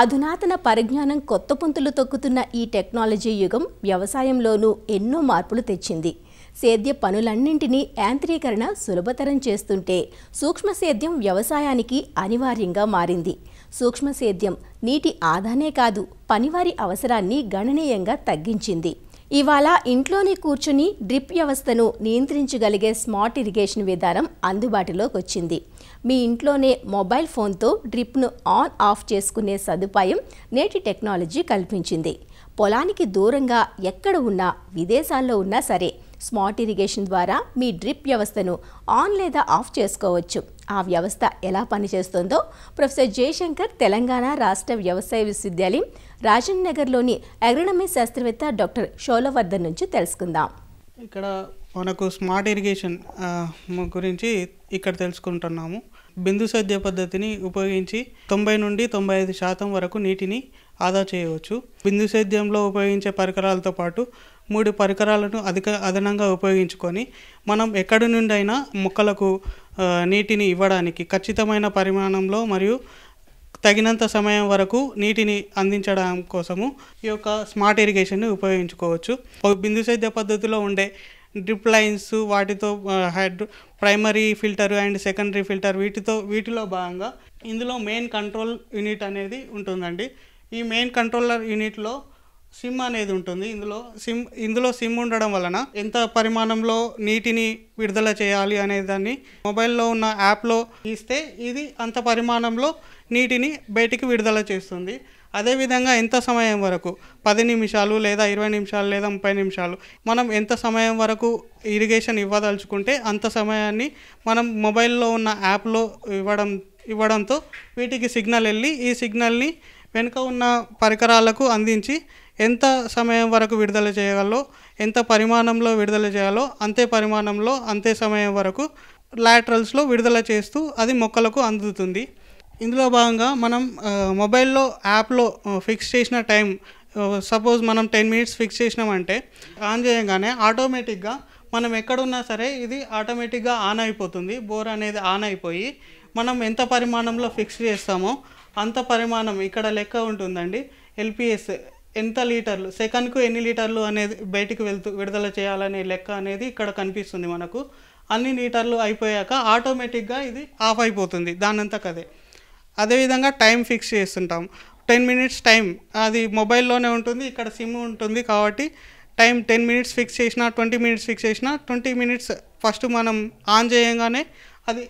అధునాతన పరిజ్ఞానం కొత్త పుంతులు తొక్కుతున్న ఈ టెక్నాలజీ యుగం వ్యవసాయంలోనూ ఎన్నో మార్పులు తెచ్చింది సేద్య పనులన్నింటినీ యాంత్రీకరణ సులభతరం చేస్తుంటే సూక్ష్మ సేద్యం వ్యవసాయానికి అనివార్యంగా మారింది సూక్ష్మ సేద్యం నీటి ఆదానే కాదు పనివారి అవసరాన్ని గణనీయంగా తగ్గించింది ఇవాళ ఇంట్లోనే కూర్చుని డ్రిప్ వ్యవస్థను నియంత్రించగలిగే స్మార్ట్ ఇరిగేషన్ విధానం అందుబాటులోకి వచ్చింది మీ ఇంట్లోనే మొబైల్ ఫోన్తో డ్రిప్ను ఆన్ ఆఫ్ చేసుకునే సదుపాయం నేటి టెక్నాలజీ కల్పించింది పొలానికి దూరంగా ఎక్కడ ఉన్నా విదేశాల్లో ఉన్నా సరే స్మార్ట్ ఇరిగేషన్ ద్వారా మీ డ్రిప్ వ్యవస్థను ఆన్ లేదా ఆఫ్ చేసుకోవచ్చు ఆ వ్యవస్థ ఎలా పనిచేస్తుందో ప్రొఫెసర్ జయశంకర్ తెలంగాణ రాష్ట్ర వ్యవసాయ విశ్వవిద్యాలయం రాజన్ నగర్లోని అగ్రనమీ శాస్త్రవేత్త డాక్టర్ షోలవర్ధన్ నుంచి తెలుసుకుందాం ఇక్కడ మనకు స్మార్ట్ ఇరిగేషన్ గురించి ఇక్కడ తెలుసుకుంటున్నాము బిందు సేద్య పద్ధతిని ఉపయోగించి తొంభై నుండి తొంభై ఐదు శాతం వరకు నీటిని ఆదా చేయవచ్చు బిందు సేద్యంలో ఉపయోగించే పరికరాలతో పాటు మూడు పరికరాలను అధిక అదనంగా ఉపయోగించుకొని మనం ఎక్కడి నుండి అయినా మొక్కలకు నీటిని ఇవ్వడానికి ఖచ్చితమైన పరిమాణంలో మరియు తగినంత సమయం వరకు నీటిని అందించడం కోసము ఈ యొక్క స్మార్ట్ ఇరిగేషన్ని ఉపయోగించుకోవచ్చు బిందు సేద్య పద్ధతిలో ఉండే డ్రిప్ లైన్స్ వాటితో hydro primary filter and secondary filter వీటితో వీటిలో భాగంగా ఇందులో మెయిన్ కంట్రోల్ యూనిట్ అనేది ఉంటుందండి ఈ మెయిన్ కంట్రోలర్ యూనిట్లో సిమ్ అనేది ఉంటుంది ఇందులో సిమ్ ఇందులో సిమ్ ఉండడం వలన ఎంత పరిమాణంలో నీటిని విడుదల చేయాలి అనే దాన్ని మొబైల్లో ఉన్న యాప్లో ఇస్తే ఇది అంత పరిమాణంలో నీటిని బయటికి విడుదల చేస్తుంది అదేవిధంగా ఎంత సమయం వరకు పది నిమిషాలు లేదా ఇరవై నిమిషాలు లేదా ముప్పై నిమిషాలు మనం ఎంత సమయం వరకు ఇరిగేషన్ ఇవ్వదలుచుకుంటే అంత సమయాన్ని మనం మొబైల్లో ఉన్న యాప్లో ఇవ్వడం ఇవ్వడంతో వీటికి సిగ్నల్ వెళ్ళి ఈ సిగ్నల్ని వెనుక ఉన్న పరికరాలకు అందించి ఎంత సమయం వరకు విడుదల చేయగలో ఎంత పరిమాణంలో విడుదల చేయాలో అంతే పరిమాణంలో అంతే సమయం వరకు లాట్రల్స్లో విడుదల చేస్తూ అది మొక్కలకు అందుతుంది ఇందులో భాగంగా మనం మొబైల్లో యాప్లో ఫిక్స్ చేసిన టైం సపోజ్ మనం టెన్ మినిట్స్ ఫిక్స్ చేసినామంటే ఆన్ చేయగానే ఆటోమేటిక్గా మనం ఎక్కడున్నా సరే ఇది ఆటోమేటిక్గా ఆన్ అయిపోతుంది బోర్ అనేది ఆన్ అయిపోయి మనం ఎంత పరిమాణంలో ఫిక్స్ చేస్తామో అంత పరిమాణం ఇక్కడ లెక్క ఉంటుందండి ఎల్పిఎస్ ఎంత లీటర్లు సెకండ్కు ఎన్ని లీటర్లు అనేది బయటికి వెళ్తూ విడుదల చేయాలనే లెక్క అనేది ఇక్కడ కనిపిస్తుంది మనకు అన్ని లీటర్లు అయిపోయాక ఆటోమేటిక్గా ఇది ఆఫ్ అయిపోతుంది దానంతా అదే అదేవిధంగా టైం ఫిక్స్ చేస్తుంటాం టెన్ మినిట్స్ టైం అది మొబైల్లోనే ఉంటుంది ఇక్కడ సిమ్ ఉంటుంది కాబట్టి టైం టెన్ మినిట్స్ ఫిక్స్ చేసినా ట్వంటీ మినిట్స్ ఫిక్స్ చేసినా ట్వంటీ మినిట్స్ ఫస్ట్ మనం ఆన్ చేయంగానే అది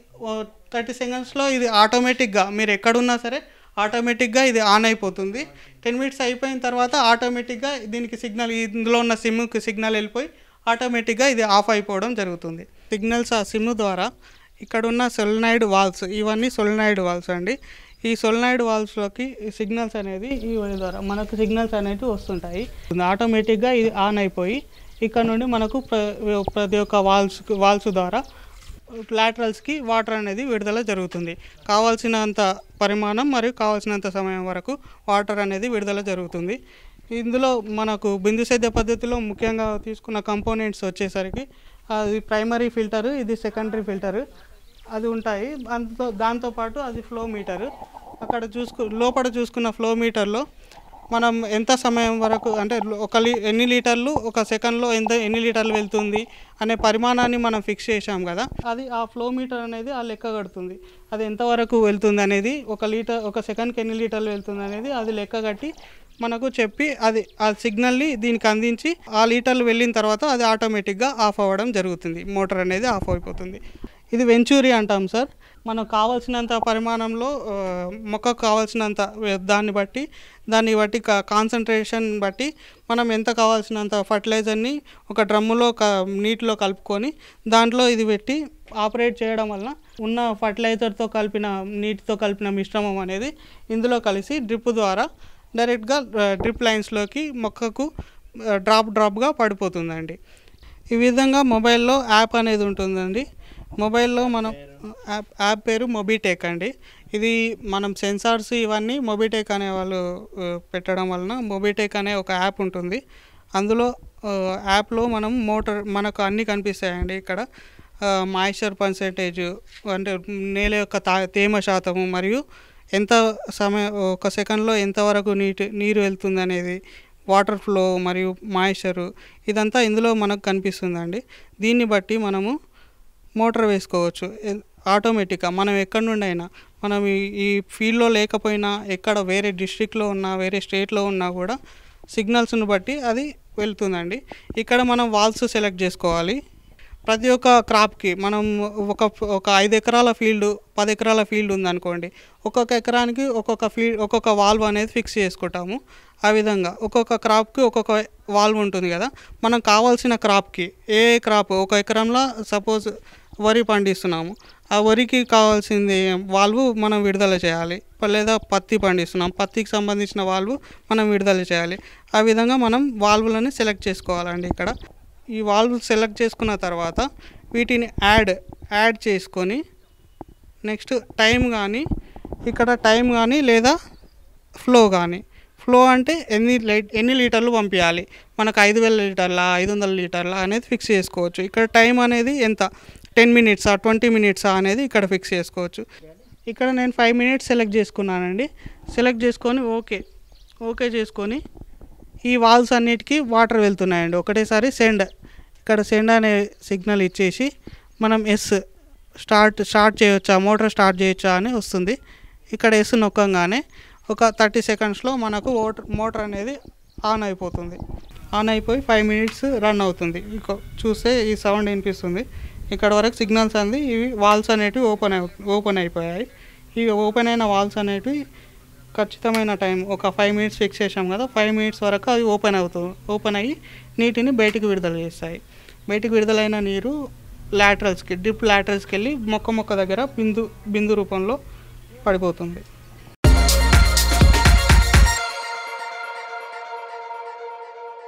థర్టీ సెకండ్స్లో ఇది ఆటోమేటిక్గా మీరు ఎక్కడున్నా సరే ఆటోమేటిక్గా ఇది ఆన్ అయిపోతుంది టెన్ మినిట్స్ అయిపోయిన తర్వాత ఆటోమేటిక్గా దీనికి సిగ్నల్ ఇందులో ఉన్న సిమ్కి సిగ్నల్ వెళ్ళిపోయి ఆటోమేటిక్గా ఇది ఆఫ్ అయిపోవడం జరుగుతుంది సిగ్నల్స్ ఆ సిమ్ ద్వారా ఇక్కడ ఉన్న సొలినాయిడ్ వాల్స్ ఇవన్నీ సొలినాయిడ్ వాల్స్ అండి ఈ సొలినాయిడ్ వాల్స్లోకి సిగ్నల్స్ అనేది ఈ ద్వారా మనకు సిగ్నల్స్ అనేవి వస్తుంటాయి ఆటోమేటిక్గా ఇది ఆన్ అయిపోయి ఇక్కడ నుండి మనకు ప్ర ప్రతి ఒక్క వాల్స్ వాల్స్ ద్వారా లాటరల్స్కి వాటర్ అనేది విడుదల జరుగుతుంది కావాల్సినంత పరిమాణం మరియు కావాల్సినంత సమయం వరకు వాటర్ అనేది విడుదల జరుగుతుంది ఇందులో మనకు బిందు సేద్య పద్ధతిలో ముఖ్యంగా తీసుకున్న కంపోనెంట్స్ వచ్చేసరికి అది ప్రైమరీ ఫిల్టర్ ఇది సెకండరీ ఫిల్టర్ అది ఉంటాయి దాంతో దాంతోపాటు అది ఫ్లో మీటర్ అక్కడ చూసుకు లోపల చూసుకున్న ఫ్లో మీటర్లో మనం ఎంత సమయం వరకు అంటే ఒక లీ ఎన్ని లీటర్లు ఒక సెకండ్లో ఎంత ఎన్ని లీటర్లు వెళ్తుంది అనే పరిమాణాన్ని మనం ఫిక్స్ చేసాం కదా అది ఆ ఫ్లో మీటర్ అనేది ఆ లెక్క కడుతుంది అది ఎంతవరకు వెళ్తుంది అనేది ఒక లీటర్ ఒక సెకండ్కి ఎన్ని లీటర్లు వెళ్తుంది అనేది అది లెక్క కట్టి మనకు చెప్పి అది ఆ సిగ్నల్ని దీనికి అందించి ఆ లీటర్లు వెళ్ళిన తర్వాత అది ఆటోమేటిక్గా ఆఫ్ అవ్వడం జరుగుతుంది మోటార్ అనేది ఆఫ్ అయిపోతుంది ఇది వెంచూరి అంటాం సార్ మనకు కావాల్సినంత పరిమాణంలో మొక్కకు కావాల్సినంత దాన్ని బట్టి దాన్ని బట్టి కాన్సన్ట్రేషన్ బట్టి మనం ఎంత కావాల్సినంత ఫర్టిలైజర్ని ఒక డ్రమ్ములో క నీటిలో కలుపుకొని దాంట్లో ఇది పెట్టి ఆపరేట్ చేయడం వలన ఉన్న ఫర్టిలైజర్తో కలిపిన నీటితో కలిపిన మిశ్రమం అనేది ఇందులో కలిసి డ్రిప్ ద్వారా డైరెక్ట్గా డ్రిప్ లైన్స్లోకి మొక్కకు డ్రాప్ డ్రాప్గా పడిపోతుందండి ఈ విధంగా మొబైల్లో యాప్ అనేది ఉంటుందండి మొబైల్లో మనం యాప్ యాప్ పేరు మొబిటెక్ అండి ఇది మనం సెన్సార్స్ ఇవన్నీ మొబిటెక్ అనే వాళ్ళు పెట్టడం వలన మొబిటెక్ అనే ఒక యాప్ ఉంటుంది అందులో యాప్లో మనం మోటార్ మనకు అన్నీ కనిపిస్తాయండి ఇక్కడ మాయిశ్చర్ పర్సెంటేజ్ అంటే నేల యొక్క తా తేమ శాతము మరియు ఎంత సమయం ఒక సెకండ్లో ఎంతవరకు నీటి నీరు వెళ్తుంది అనేది వాటర్ ఫ్లో మరియు మాయిశ్చరు ఇదంతా ఇందులో మనకు కనిపిస్తుందండి దీన్ని బట్టి మనము మోటార్ వేసుకోవచ్చు ఆటోమేటిక్గా మనం ఎక్కడి నుండి అయినా మనం ఈ ఫీల్డ్లో లేకపోయినా ఎక్కడ వేరే డిస్ట్రిక్ట్లో ఉన్నా వేరే స్టేట్లో ఉన్నా కూడా సిగ్నల్స్ను బట్టి అది వెళ్తుందండి ఇక్కడ మనం వాల్స్ సెలెక్ట్ చేసుకోవాలి ప్రతి ఒక్క క్రాప్కి మనం ఒక ఒక ఐదు ఎకరాల ఫీల్డ్ పది ఎకరాల ఫీల్డ్ ఉందనుకోండి ఒక్కొక్క ఎకరానికి ఒక్కొక్క ఫీల్డ్ ఒక్కొక్క వాల్వ్ అనేది ఫిక్స్ చేసుకుంటాము ఆ విధంగా ఒక్కొక్క క్రాప్కి ఒక్కొక్క వాల్వ్ ఉంటుంది కదా మనం కావాల్సిన క్రాప్కి ఏ క్రాప్ ఒక ఎకరంలో సపోజ్ వరి పండిస్తున్నాము ఆ వరికి కావాల్సింది వాల్వు మనం విడుదల చేయాలి లేదా పత్తి పండిస్తున్నాం పత్తికి సంబంధించిన వాల్వు మనం విడుదల చేయాలి ఆ విధంగా మనం వాల్వులని సెలెక్ట్ చేసుకోవాలండి ఇక్కడ ఈ వాల్వ్ సెలెక్ట్ చేసుకున్న తర్వాత వీటిని యాడ్ యాడ్ చేసుకొని నెక్స్ట్ టైం కానీ ఇక్కడ టైం కానీ లేదా ఫ్లో కానీ ఫ్లో అంటే ఎన్ని లైట్ ఎన్ని లీటర్లు పంపించాలి మనకు ఐదు వేల లీటర్ల ఐదు వందల లీటర్ల అనేది ఫిక్స్ చేసుకోవచ్చు ఇక్కడ టైం అనేది ఎంత టెన్ మినిట్సా ట్వంటీ మినిట్సా అనేది ఇక్కడ ఫిక్స్ చేసుకోవచ్చు ఇక్కడ నేను ఫైవ్ మినిట్స్ సెలెక్ట్ చేసుకున్నానండి సెలెక్ట్ చేసుకొని ఓకే ఓకే చేసుకొని ఈ వాల్స్ అన్నిటికీ వాటర్ వెళ్తున్నాయండి ఒకటేసారి సెండ్ ఇక్కడ సెండ్ అనే సిగ్నల్ ఇచ్చేసి మనం ఎస్ స్టార్ట్ స్టార్ట్ చేయొచ్చా మోటార్ స్టార్ట్ చేయొచ్చా అని వస్తుంది ఇక్కడ ఎస్ నొక్కంగానే ఒక థర్టీ సెకండ్స్లో మనకు మోటార్ అనేది ఆన్ అయిపోతుంది ఆన్ అయిపోయి ఫైవ్ మినిట్స్ రన్ అవుతుంది ఇంకో చూస్తే ఈ సౌండ్ వినిపిస్తుంది ఇక్కడ వరకు సిగ్నల్స్ అంది ఇవి వాల్స్ అనేటివి ఓపెన్ ఓపెన్ అయిపోయాయి ఇవి ఓపెన్ అయిన వాల్స్ అనేటివి ఖచ్చితమైన టైం ఒక ఫైవ్ మినిట్స్ ఫిక్స్ చేసాం కదా ఫైవ్ మినిట్స్ వరకు అవి ఓపెన్ అవుతుంది ఓపెన్ అయ్యి నీటిని బయటికి విడుదల చేస్తాయి బయటికి విడుదలైన నీరు లాటరల్స్కి డిప్ లాటరల్స్కి వెళ్ళి మొక్క మొక్క దగ్గర బిందు బిందు రూపంలో పడిపోతుంది